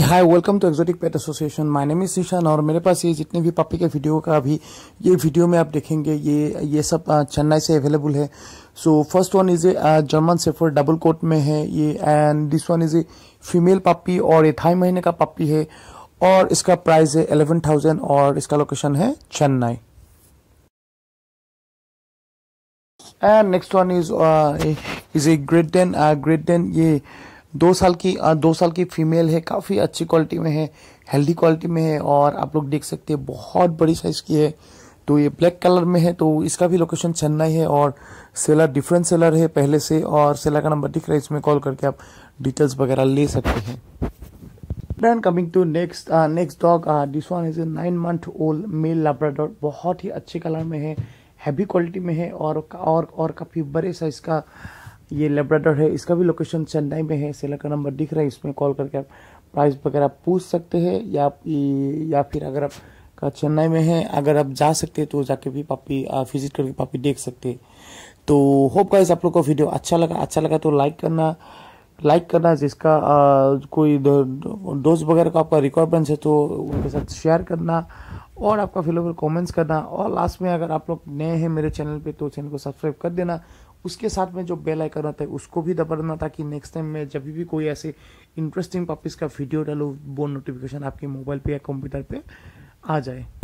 hi welcome to exotic pet association my name is Ishan और मेरे पास ये जितने भी पप्पी के वीडियो का अभी ये वीडियो में आप देखेंगे ये ये सब चेन्नई से अवेलेबल है so first one is a German shepherd double coat में है ये and this one is a female puppy और ये ढाई महीने का पप्पी है और इसका प्राइस है एलेवन थाउजेंड और इसका लोकेशन है Chennai and next one is is a Great Dane Great Dane ये दो साल की दो साल की फीमेल है काफ़ी अच्छी क्वालिटी में है हेल्दी क्वालिटी में है और आप लोग देख सकते हैं बहुत बड़ी साइज़ की है तो ये ब्लैक कलर में है तो इसका भी लोकेशन चेन्नई है और सेलर डिफरेंट सेलर है पहले से और सेलर का नंबर दिख रहा है इसमें कॉल करके आप डिटेल्स वगैरह ले सकते हैं then coming to next next dog this one is a nine month old male Labrador बहुत ही अच्छे कलर में है हैवी क्वालिटी में है और और और काफ़ी बड़े साइज़ का ये लेब्राडर है इसका भी लोकेशन चेन्नई में है सेलर का नंबर दिख रहा है इसमें कॉल करके आप प्राइस वगैरह पूछ सकते हैं या या फिर अगर आप का चेन्नई में है अगर आप जा सकते हैं तो जाके भी पापी विजिट करके पापी देख सकते हैं तो होप गाइस आप लोग को वीडियो अच्छा लगा अच्छा लगा तो लाइक करना लाइक करना जिसका आ, कोई दोस्त वगैरह का आपका रिक्वायरमेंट है तो उनके साथ शेयर करना और आपका फिलोवर कमेंट्स करना और लास्ट में अगर आप लोग नए हैं मेरे चैनल पे तो चैनल को सब्सक्राइब कर देना उसके साथ में जो बेल आइकन होता है उसको भी दबाना ताकि नेक्स्ट टाइम मैं जब भी कोई ऐसे इंटरेस्टिंग पपीज़ का वीडियो डालूँ वो नोटिफिकेशन आपके मोबाइल पे या कंप्यूटर पे आ जाए